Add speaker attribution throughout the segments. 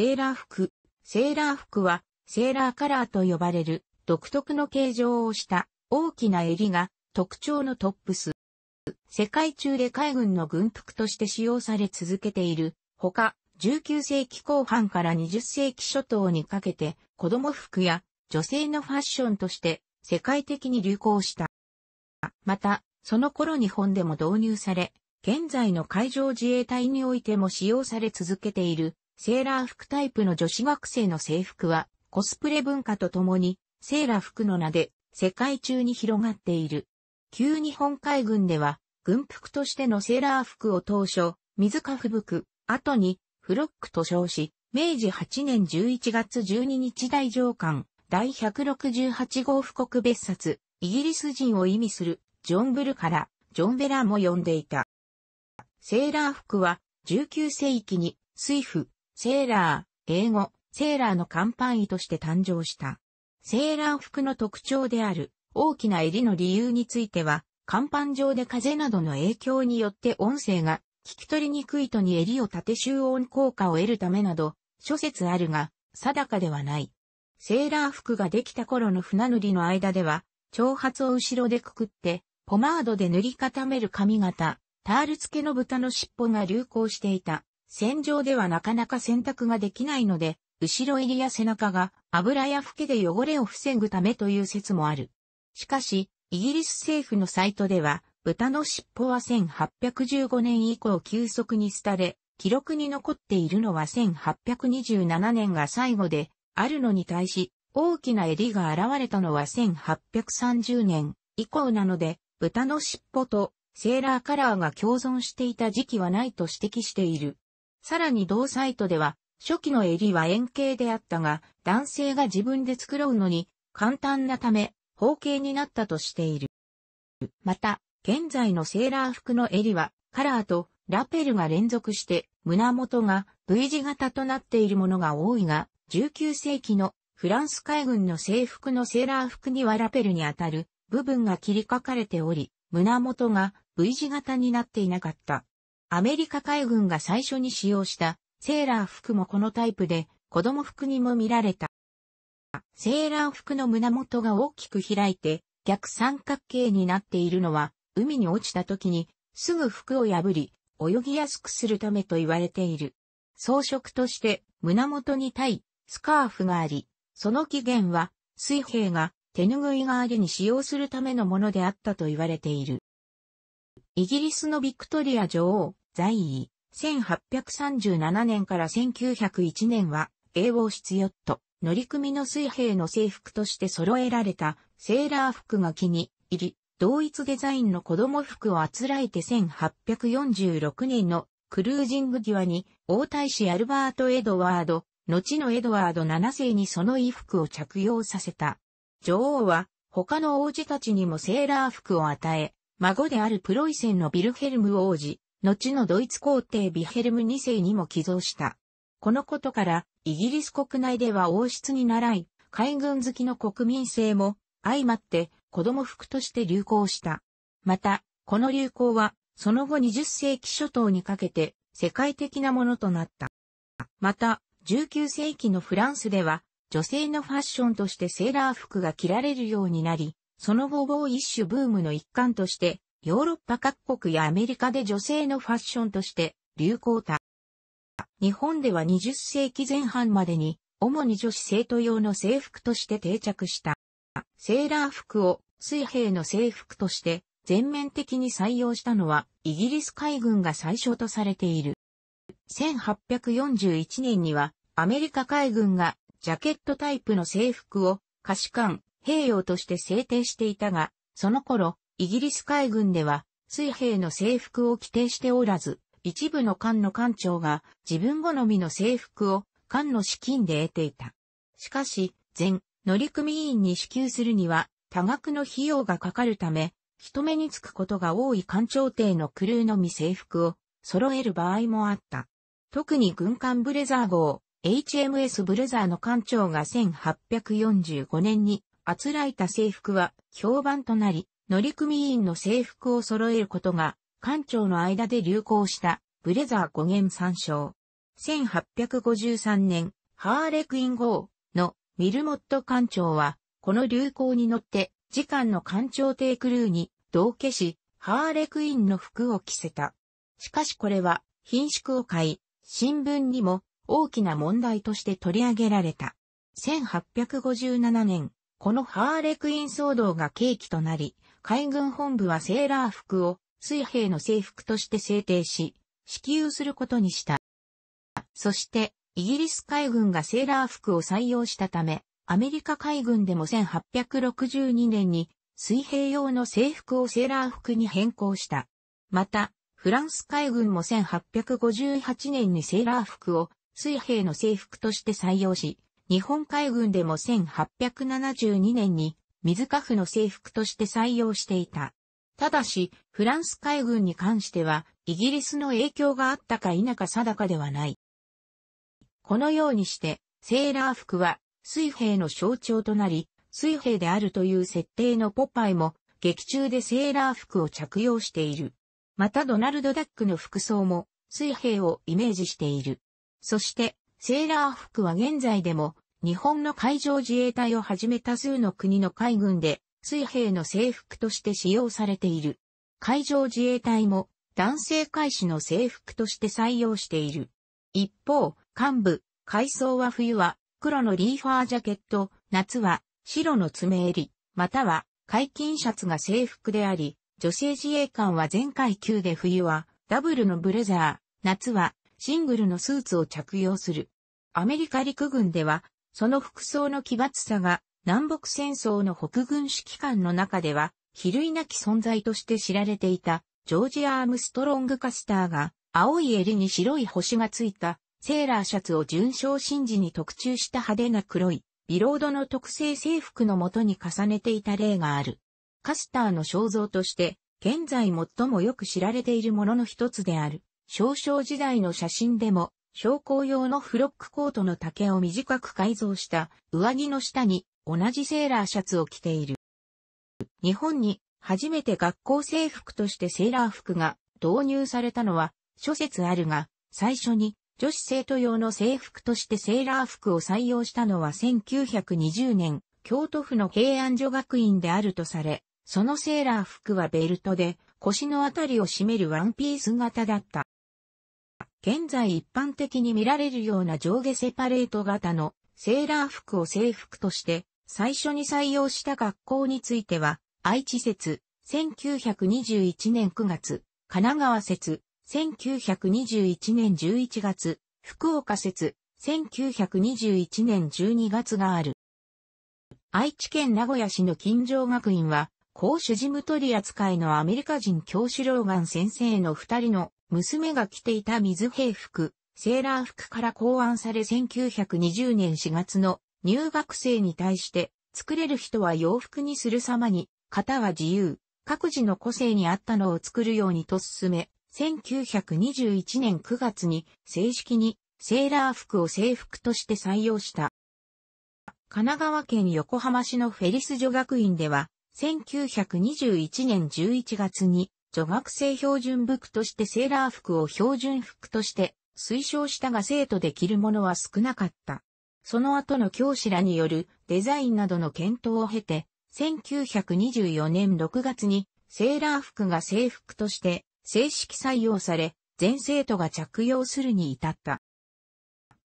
Speaker 1: セーラー服。セーラー服は、セーラーカラーと呼ばれる、独特の形状をした大きな襟が特徴のトップス。世界中で海軍の軍服として使用され続けている。ほか、19世紀後半から20世紀初頭にかけて、子供服や女性のファッションとして世界的に流行した。また、その頃日本でも導入され、現在の海上自衛隊においても使用され続けているセーラー服タイプの女子学生の制服は、コスプレ文化とともに、セーラー服の名で、世界中に広がっている。旧日本海軍では、軍服としてのセーラー服を当初、水か吹服、後に、フロックと称し、明治8年11月12日大上官、第168号布告別冊、イギリス人を意味する、ジョンブルから、ジョンベラーも呼んでいた。セーラー服は、19世紀に、水夫、セーラー、英語、セーラーの甲板パとして誕生した。セーラー服の特徴である大きな襟の理由については、甲板上で風などの影響によって音声が聞き取りにくいとに襟を立て集音効果を得るためなど、諸説あるが、定かではない。セーラー服ができた頃の船塗りの間では、長髪を後ろでくくって、ポマードで塗り固める髪型、タール付けの豚の尻尾が流行していた。戦場ではなかなか洗濯ができないので、後ろ襟や背中が油や吹けで汚れを防ぐためという説もある。しかし、イギリス政府のサイトでは、豚の尻尾は1815年以降急速に廃れ、記録に残っているのは1827年が最後で、あるのに対し、大きな襟が現れたのは1830年以降なので、豚の尻尾とセーラーカラーが共存していた時期はないと指摘している。さらに同サイトでは、初期の襟は円形であったが、男性が自分で作ろうのに、簡単なため、方形になったとしている。また、現在のセーラー服の襟は、カラーとラペルが連続して、胸元が V 字型となっているものが多いが、19世紀のフランス海軍の制服のセーラー服にはラペルにあたる部分が切り書かれており、胸元が V 字型になっていなかった。アメリカ海軍が最初に使用したセーラー服もこのタイプで子供服にも見られた。セーラー服の胸元が大きく開いて逆三角形になっているのは海に落ちた時にすぐ服を破り泳ぎやすくするためと言われている。装飾として胸元にタイ、スカーフがあり、その起源は水兵が手ぬぐい代わりに使用するためのものであったと言われている。イギリスのビクトリア女王、在位、1837年から1901年は、英王室ヨット、乗組の水兵の制服として揃えられた、セーラー服が気に入り、同一デザインの子供服をあつらえて1846年のクルージング際に王太子アルバート・エドワード、後のエドワード7世にその衣服を着用させた。女王は他の王子たちにもセーラー服を与え、孫であるプロイセンのビルヘルム王子、後のドイツ皇帝ビヘルム2世にも寄贈した。このことから、イギリス国内では王室に習い、海軍好きの国民性も、相まって子供服として流行した。また、この流行は、その後20世紀初頭にかけて、世界的なものとなった。また、19世紀のフランスでは、女性のファッションとしてセーラー服が着られるようになり、その後某一種ブームの一環として、ヨーロッパ各国やアメリカで女性のファッションとして流行た。日本では20世紀前半までに、主に女子生徒用の制服として定着した。セーラー服を水平の制服として全面的に採用したのはイギリス海軍が最初とされている。1841年にはアメリカ海軍がジャケットタイプの制服を可視感兵用として制定していたが、その頃、イギリス海軍では、水兵の制服を規定しておらず、一部の艦の艦長が自分好みの制服を艦の資金で得ていた。しかし、全乗組員に支給するには多額の費用がかかるため、人目につくことが多い艦長艇のクルーのみ制服を揃える場合もあった。特に軍艦ブレザー号、HMS ブレザーの艦長が1845年にあつらえた制服は評判となり、乗組員の制服を揃えることが、艦長の間で流行した、ブレザー五元参照。1853年、ハーレクイン号のミルモット艦長は、この流行に乗って、時間の艦長艇クルーに同化し、ハーレクインの服を着せた。しかしこれは、品縮を買い、新聞にも大きな問題として取り上げられた。1857年、このハーレクイン騒動が契機となり、海軍本部はセーラー服を水兵の制服として制定し、支給することにした。そして、イギリス海軍がセーラー服を採用したため、アメリカ海軍でも1862年に水兵用の制服をセーラー服に変更した。また、フランス海軍も1858年にセーラー服を水兵の制服として採用し、日本海軍でも1872年に水カフの制服として採用していた。ただし、フランス海軍に関しては、イギリスの影響があったか否か定かではない。このようにして、セーラー服は、水兵の象徴となり、水兵であるという設定のポパイも、劇中でセーラー服を着用している。またドナルド・ダックの服装も、水兵をイメージしている。そして、セーラー服は現在でも、日本の海上自衛隊をはじめ多数の国の海軍で、水兵の制服として使用されている。海上自衛隊も、男性海士の制服として採用している。一方、幹部、海藻は冬は、黒のリーファージャケット、夏は、白の爪襟、または、解禁シャツが制服であり、女性自衛官は全階級で冬は、ダブルのブレザー、夏は、シングルのスーツを着用する。アメリカ陸軍では、その服装の奇抜さが南北戦争の北軍指揮官の中では、比類なき存在として知られていた、ジョージ・アームストロング・カスターが、青い襟に白い星がついた、セーラーシャツを純正神事に特注した派手な黒い、ビロードの特製制服のもとに重ねていた例がある。カスターの肖像として、現在最もよく知られているものの一つである。少々時代の写真でも、昇降用のフロックコートの丈を短く改造した上着の下に同じセーラーシャツを着ている。日本に初めて学校制服としてセーラー服が導入されたのは諸説あるが、最初に女子生徒用の制服としてセーラー服を採用したのは1920年、京都府の平安女学院であるとされ、そのセーラー服はベルトで腰のあたりを締めるワンピース型だった。現在一般的に見られるような上下セパレート型のセーラー服を制服として最初に採用した学校については、愛知説、1921年9月、神奈川説、1921年11月、福岡説、1921年12月がある。愛知県名古屋市の金城学院は、公主事務取り扱いのアメリカ人教師ローガン先生の二人の娘が着ていた水平服、セーラー服から考案され1920年4月の入学生に対して作れる人は洋服にする様に、型は自由、各自の個性に合ったのを作るようにと進め、1921年9月に正式にセーラー服を制服として採用した。神奈川県横浜市のフェリス女学院では、1921年11月に女学生標準服としてセーラー服を標準服として推奨したが生徒で着るものは少なかった。その後の教師らによるデザインなどの検討を経て、1924年6月にセーラー服が制服として正式採用され、全生徒が着用するに至った。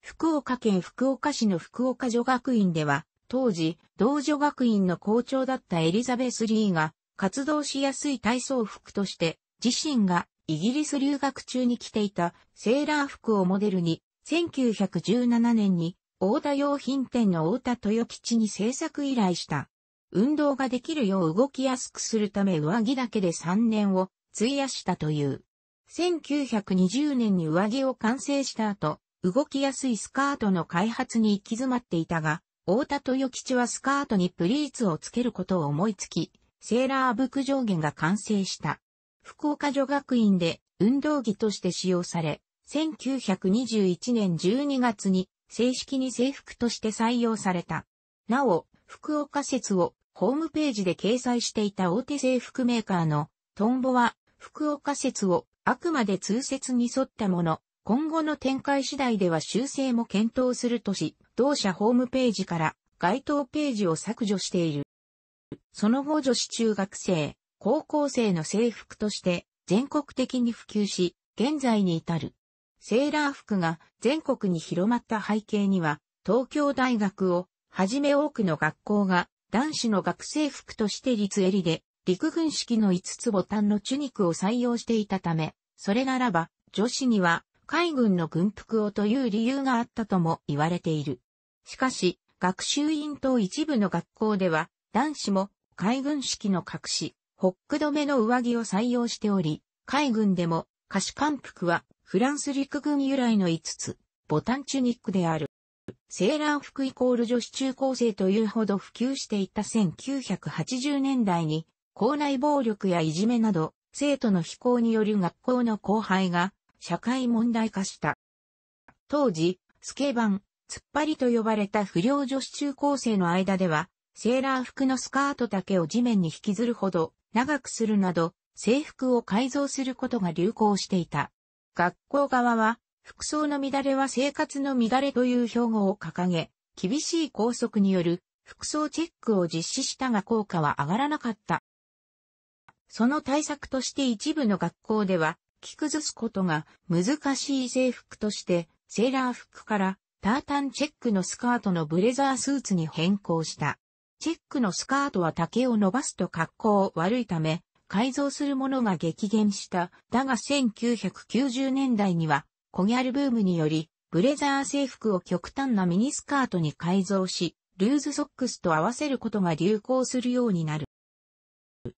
Speaker 1: 福岡県福岡市の福岡女学院では、当時、同女学院の校長だったエリザベス・リーが、活動しやすい体操服として、自身がイギリス留学中に着ていたセーラー服をモデルに、1917年に大田用品店の大田豊吉に制作依頼した。運動ができるよう動きやすくするため上着だけで3年を費やしたという。1920年に上着を完成した後、動きやすいスカートの開発に行き詰まっていたが、大田豊吉はスカートにプリーツをつけることを思いつき、セーラー服上限が完成した。福岡女学院で運動着として使用され、1921年12月に正式に制服として採用された。なお、福岡説をホームページで掲載していた大手制服メーカーのトンボは福岡説をあくまで通説に沿ったもの、今後の展開次第では修正も検討するとし、同社ホームページから該当ページを削除している。その後女子中学生、高校生の制服として全国的に普及し、現在に至る。セーラー服が全国に広まった背景には、東京大学をはじめ多くの学校が男子の学生服として立襟で、陸軍式の5つボタンのチュニックを採用していたため、それならば女子には海軍の軍服をという理由があったとも言われている。しかし、学習院等一部の学校では、男子も海軍式の隠し、ホック止めの上着を採用しており、海軍でも歌詞官服はフランス陸軍由来の5つ、ボタンチュニックである。セーラー服イコール女子中高生というほど普及していた1980年代に、校内暴力やいじめなど、生徒の非行による学校の後輩が社会問題化した。当時、スケバン、突っ張りと呼ばれた不良女子中高生の間では、セーラー服のスカート丈を地面に引きずるほど長くするなど、制服を改造することが流行していた。学校側は、服装の乱れは生活の乱れという標語を掲げ、厳しい拘束による服装チェックを実施したが効果は上がらなかった。その対策として一部の学校では、着崩すことが難しい制服として、セーラー服からタータンチェックのスカートのブレザースーツに変更した。チェックのスカートは丈を伸ばすと格好悪いため、改造するものが激減した。だが1990年代には、コギャルブームにより、ブレザー制服を極端なミニスカートに改造し、ルーズソックスと合わせることが流行するようになる。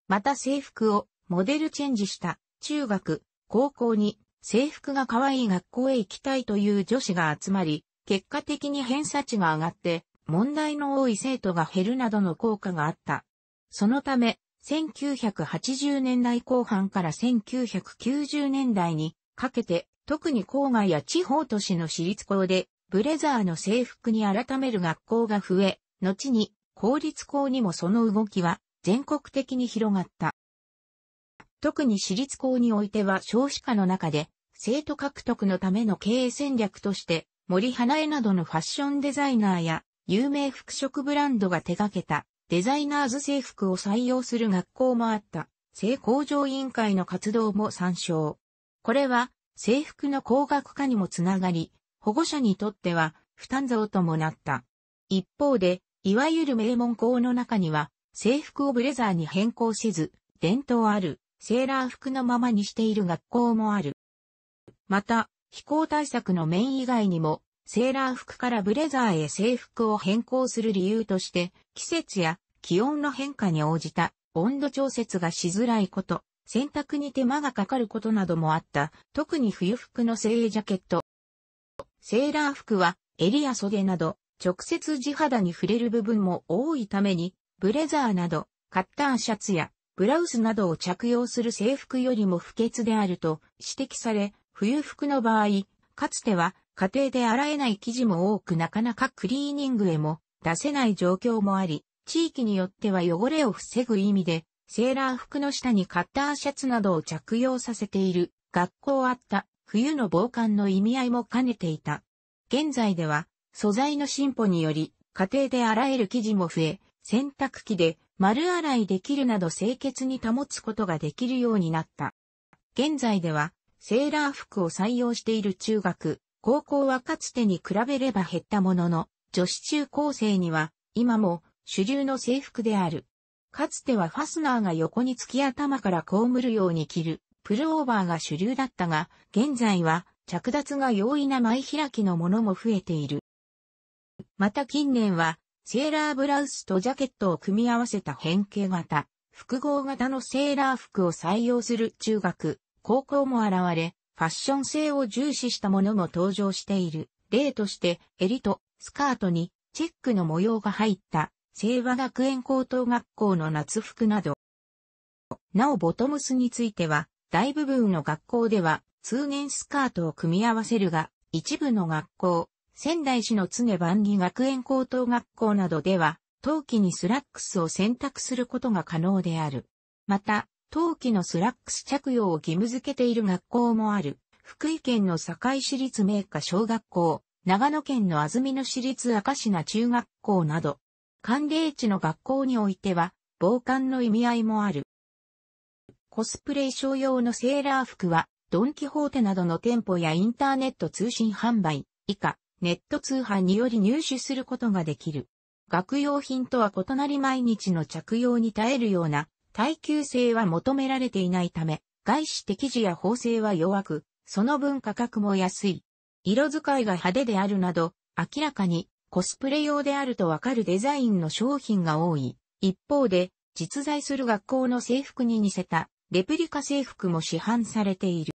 Speaker 1: また制服をモデルチェンジした中学、高校に制服が可愛い学校へ行きたいという女子が集まり、結果的に偏差値が上がって問題の多い生徒が減るなどの効果があった。そのため、1980年代後半から1990年代にかけて、特に郊外や地方都市の私立校で、ブレザーの制服に改める学校が増え、後に公立校にもその動きは全国的に広がった。特に私立校においては少子化の中で、生徒獲得のための経営戦略として、森花江などのファッションデザイナーや有名服飾ブランドが手掛けたデザイナーズ制服を採用する学校もあった、性工場委員会の活動も参照。これは制服の高額化にもつながり、保護者にとっては負担増ともなった。一方で、いわゆる名門校の中には、制服をブレザーに変更せず、伝統ある、セーラー服のままにしている学校もある。また、飛行対策の面以外にも、セーラー服からブレザーへ制服を変更する理由として、季節や気温の変化に応じた温度調節がしづらいこと、洗濯に手間がかかることなどもあった、特に冬服の精鋭ジャケット。セーラー服は襟や袖など、直接地肌に触れる部分も多いために、ブレザーなど、カッターシャツやブラウスなどを着用する制服よりも不潔であると指摘され、冬服の場合、かつては家庭で洗えない生地も多くなかなかクリーニングへも出せない状況もあり、地域によっては汚れを防ぐ意味で、セーラー服の下にカッターシャツなどを着用させている学校あった冬の防寒の意味合いも兼ねていた。現在では素材の進歩により家庭で洗える生地も増え、洗濯機で丸洗いできるなど清潔に保つことができるようになった。現在ではセーラー服を採用している中学、高校はかつてに比べれば減ったものの、女子中高生には、今も主流の制服である。かつてはファスナーが横に突き頭から被るように着る、プルオーバーが主流だったが、現在は着脱が容易な前開きのものも増えている。また近年は、セーラーブラウスとジャケットを組み合わせた変形型、複合型のセーラー服を採用する中学、高校も現れ、ファッション性を重視したものも登場している。例として、襟とスカートにチェックの模様が入った、清和学園高等学校の夏服など。なおボトムスについては、大部分の学校では通年スカートを組み合わせるが、一部の学校、仙台市の常万木学園高等学校などでは、冬季にスラックスを選択することが可能である。また、冬季のスラックス着用を義務付けている学校もある。福井県の堺市立名家小学校、長野県の安曇野市立赤品中学校など、寒冷地の学校においては、防寒の意味合いもある。コスプレ衣装用のセーラー服は、ドンキホーテなどの店舗やインターネット通信販売、以下、ネット通販により入手することができる。学用品とは異なり毎日の着用に耐えるような耐久性は求められていないため、外資的時や縫製は弱く、その分価格も安い。色使いが派手であるなど、明らかにコスプレ用であるとわかるデザインの商品が多い。一方で、実在する学校の制服に似せたレプリカ制服も市販されている。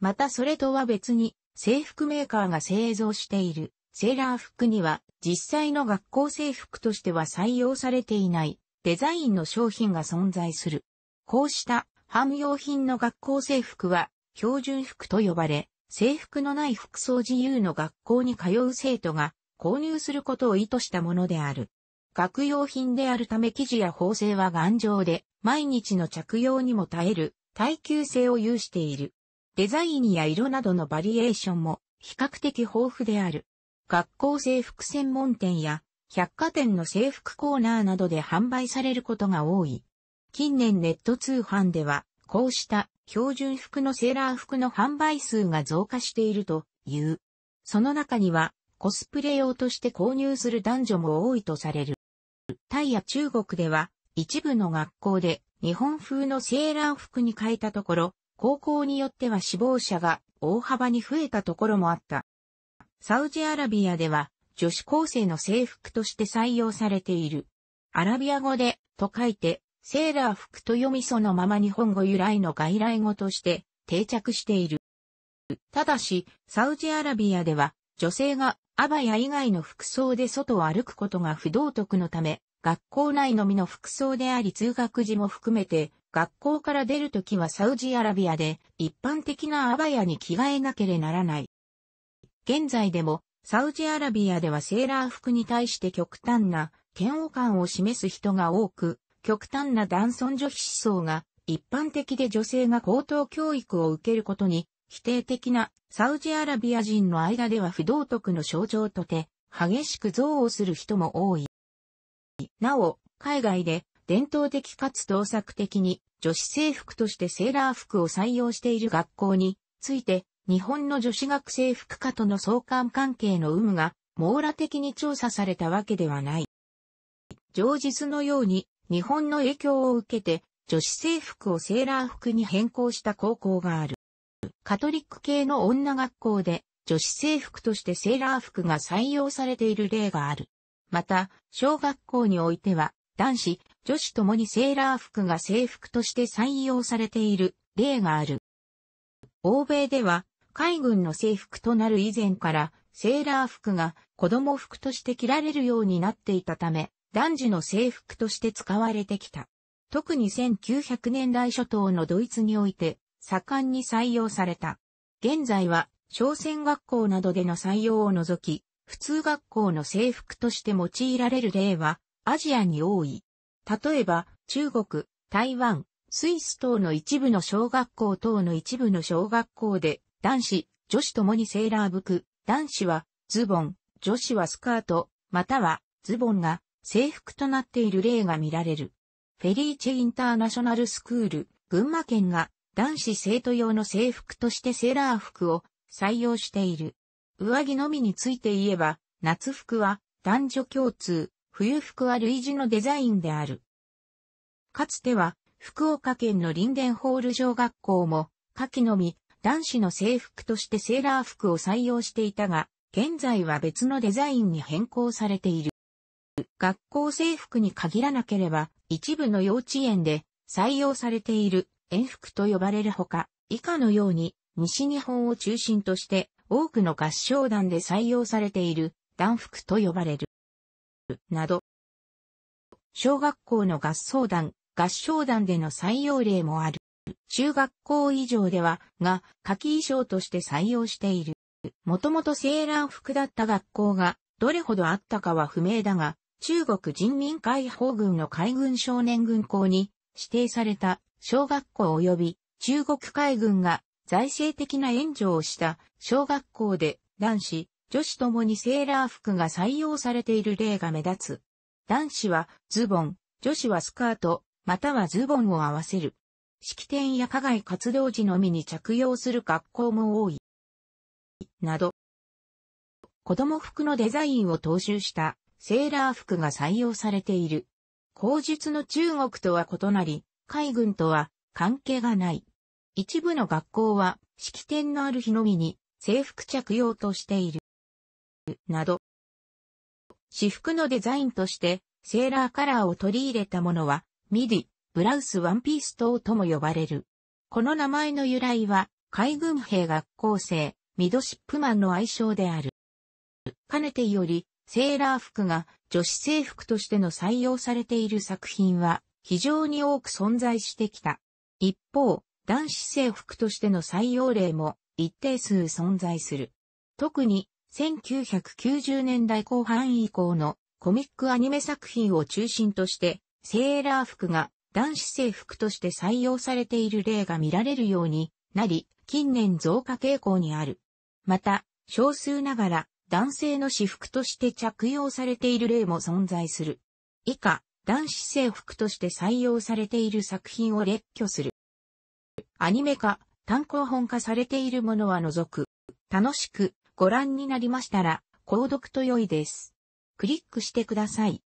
Speaker 1: またそれとは別に、制服メーカーが製造しているセーラー服には実際の学校制服としては採用されていないデザインの商品が存在する。こうした汎用品の学校制服は標準服と呼ばれ、制服のない服装自由の学校に通う生徒が購入することを意図したものである。学用品であるため生地や縫製は頑丈で、毎日の着用にも耐える耐久性を有している。デザインや色などのバリエーションも比較的豊富である。学校制服専門店や百貨店の制服コーナーなどで販売されることが多い。近年ネット通販では、こうした標準服のセーラー服の販売数が増加しているという。その中には、コスプレ用として購入する男女も多いとされる。タイや中国では、一部の学校で日本風のセーラー服に変えたところ、高校によっては死亡者が大幅に増えたところもあった。サウジアラビアでは女子高生の制服として採用されている。アラビア語で、と書いて、セーラー服と読みそのまま日本語由来の外来語として定着している。ただし、サウジアラビアでは、女性がアバヤ以外の服装で外を歩くことが不道徳のため、学校内のみの服装であり通学時も含めて、学校から出るときはサウジアラビアで一般的なアバヤに着替えなけれならない。現在でもサウジアラビアではセーラー服に対して極端な嫌悪感を示す人が多く、極端な男尊女卑思想が一般的で女性が高等教育を受けることに否定的なサウジアラビア人の間では不道徳の象徴とて激しく憎悪する人も多い。なお、海外で伝統的かつ盗作的に女子制服としてセーラー服を採用している学校について日本の女子学生服科との相関関係の有無が網羅的に調査されたわけではない。上述のように日本の影響を受けて女子制服をセーラー服に変更した高校がある。カトリック系の女学校で女子制服としてセーラー服が採用されている例がある。また、小学校においては男子、女子ともにセーラー服が制服として採用されている例がある。欧米では海軍の制服となる以前からセーラー服が子供服として着られるようになっていたため、男児の制服として使われてきた。特に1900年代初頭のドイツにおいて盛んに採用された。現在は小船学校などでの採用を除き、普通学校の制服として用いられる例はアジアに多い。例えば中国、台湾、スイス等の一部の小学校等の一部の小学校で男子、女子ともにセーラー服、男子はズボン、女子はスカート、またはズボンが制服となっている例が見られる。フェリーチェインターナショナルスクール、群馬県が男子生徒用の制服としてセーラー服を採用している。上着のみについて言えば、夏服は男女共通、冬服は類似のデザインである。かつては、福岡県の林電ホール小学校も、夏季のみ、男子の制服としてセーラー服を採用していたが、現在は別のデザインに変更されている。学校制服に限らなければ、一部の幼稚園で採用されている円服と呼ばれるほか、以下のように西日本を中心として多くの合唱団で採用されている団服と呼ばれる。など、小学校の合奏団、合唱団での採用例もある。中学校以上では、が、夏季衣装として採用している。もともとセーラー服だった学校が、どれほどあったかは不明だが、中国人民解放軍の海軍少年軍校に指定された小学校及び中国海軍が財政的な援助をした小学校で男子、女子ともにセーラー服が採用されている例が目立つ。男子はズボン、女子はスカート、またはズボンを合わせる。式典や課外活動時のみに着用する学校も多い。など。子供服のデザインを踏襲したセーラー服が採用されている。口述の中国とは異なり、海軍とは関係がない。一部の学校は式典のある日のみに制服着用としている。など。私服のデザインとしてセーラーカラーを取り入れたものは、ミディ、ブラウスワンピース等とも呼ばれる。この名前の由来は、海軍兵学校生、ミドシップマンの愛称である。かねてより、セーラー服が女子制服としての採用されている作品は非常に多く存在してきた。一方、男子制服としての採用例も一定数存在する。特に1990年代後半以降のコミックアニメ作品を中心としてセーラー服が男子制服として採用されている例が見られるようになり、近年増加傾向にある。また、少数ながら男性の私服として着用されている例も存在する。以下、男子制服として採用されている作品を列挙する。アニメ化、単行本化されているものは除く。楽しくご覧になりましたら、購読と良いです。クリックしてください。